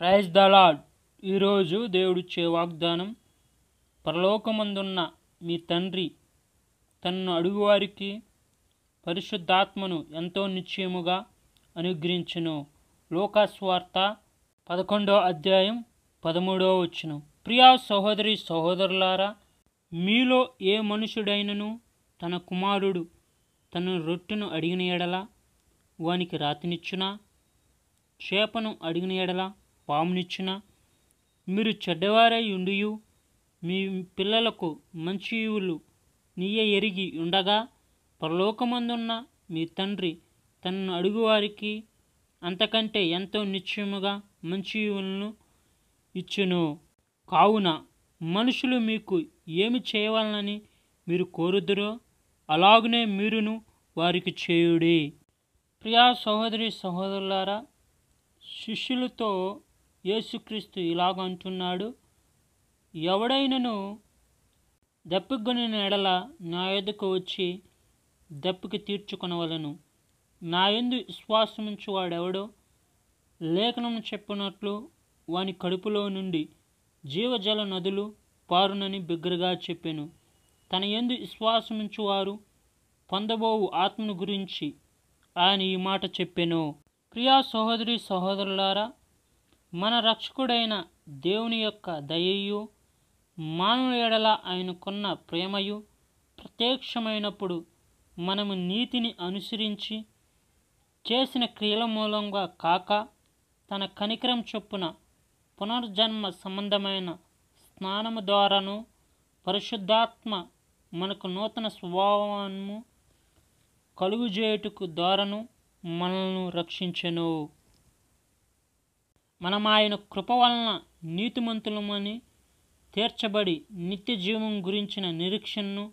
praise the lord ఈరోజు దేవుడిచ్చే వాగ్దానం పరలోకమందున్న మీ తండ్రి తన్ను అడుగువారికి పరిశుద్ధాత్మను ఎంతో నిశ్చయముగా అనుగ్రహించను లోకాస్వార్త పదకొండో అధ్యాయం పదమూడవ వచ్చిన ప్రియా సహోదరి సహోదరులారా మీలో ఏ మనుషుడైనను తన కుమారుడు తన రొట్టెను అడిగిన ఎడలా వానికి రాతినిచ్చునా చేపను అడిగిన ఎడలా పామునిచ్చిన మీరు చెడ్డవారై ఉండియు మీ పిల్లలకు మంచియులు నీయ ఎరిగి ఉండగా పరలోకమందున్న మీ తండ్రి తనను అడుగువారికి అంతకంటే ఎంతో నిశ్చయముగా మంచియులను ఇచ్చును కావున మనుషులు మీకు ఏమి చేయవాలని మీరు కోరుదురో అలాగనే మీరును వారికి చేయుడి ప్రియా సహోదరి సహోదరులారా శిష్యులతో యేసుక్రీస్తు ఇలాగంటున్నాడు ఎవడైనను దప్పిగొనిన ఎడల నా ఎదుకు వచ్చి దప్పుకి తీర్చుకొనవలను నా ఎందు విశ్వాసముంచు వాడెవడో లేఖనము చెప్పినట్లు వాని కడుపులో నుండి జీవజల నదులు పారునని బిగ్గరగా చెప్పాను తన ఎందు వారు పొందబోవు ఆత్మను గురించి ఆయన ఈ మాట చెప్పాను ప్రియా సహోదరి సహోదరులారా మన రక్షకుడైన దేవుని యొక్క దయయు మానవ ఎడల ఆయనకున్న ప్రేమయు ప్రత్యక్షమైనప్పుడు మనము నీతిని అనుసరించి చేసిన క్రియల మూలంగా కాక తన కనికరం చొప్పున పునర్జన్మ సంబంధమైన స్నానము ద్వారాను పరిశుద్ధాత్మ మనకు నూతన స్వభావము కలుగుజేయుటకు ద్వారాను మనల్ని రక్షించెను మనం ఆయన కృప వలన నీతిమంతులమని తీర్చబడి నిత్య జీవం గురించిన నిరీక్షణను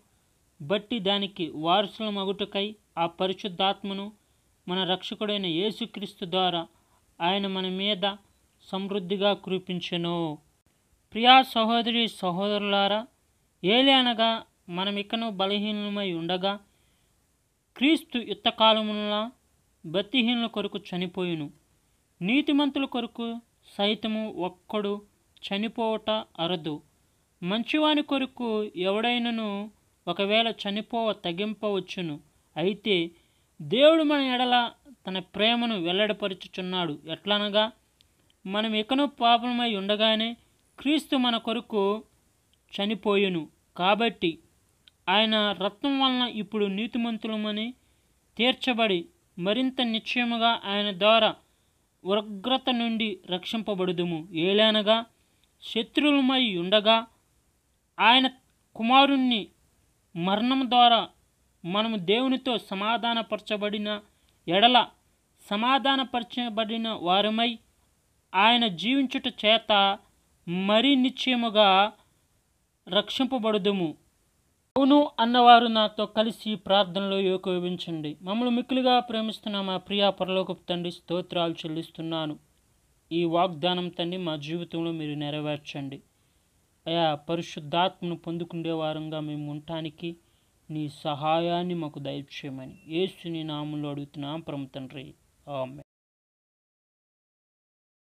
బట్టి దానికి వారసుల మగుటకై ఆ పరిశుద్ధాత్మను మన రక్షకుడైన యేసుక్రీస్తు ద్వారా ఆయన మన మీద సమృద్ధిగా కురిపించెను ప్రియా సహోదరి సహోదరులారా ఏలేనగా అనగా మనమికను బలహీనమై ఉండగా క్రీస్తు యుద్ధకాలములా భక్తిహీనుల కొరకు చనిపోయిను నీతిమంతుల కొరకు సైతము ఒక్కడు చనిపోవట అరదు మంచివాని కొరకు ఎవడైనను ఒకవేళ చనిపోవ తగింపవచ్చును అయితే దేవుడు మన ఎడల తన ప్రేమను వెల్లడపరుచుచున్నాడు ఎట్లనగా మనం ఎకనో పాపమై ఉండగానే క్రీస్తు మన కొరకు చనిపోయును కాబట్టి ఆయన రత్నం వలన ఇప్పుడు నీతిమంతులమని తీర్చబడి మరింత నిశ్చయముగా ఆయన ద్వారా ఉగ్రత నుండి రక్షింపబడుదుము ఏలానగా శత్రువులమై ఉండగా ఆయన కుమారుణ్ణి మరణం ద్వారా మనము దేవునితో సమాధానపరచబడిన ఎడల సమాధానపరచబడిన వారమై ఆయన జీవించుట చేత మరి నిశ్చయముగా రక్షింపబడుదుము అవును అన్నవారు నాతో కలిసి ప్రార్థనలో యోగోవించండి మమ్మల్ని మిక్కులుగా ప్రేమిస్తున్న మా ప్రియా పరలోకపు తండ్రి స్తోత్రాలు చెల్లిస్తున్నాను ఈ వాగ్దానం తండ్రి మా జీవితంలో మీరు నెరవేర్చండి అయా పరిశుద్ధాత్మను పొందుకునే వారంగా మేము ఉండటానికి నీ సహాయాన్ని మాకు దయచేయమని యేసుని నామంలో అడుగుతున్నాం ప్రమ తండ్రి ఆమె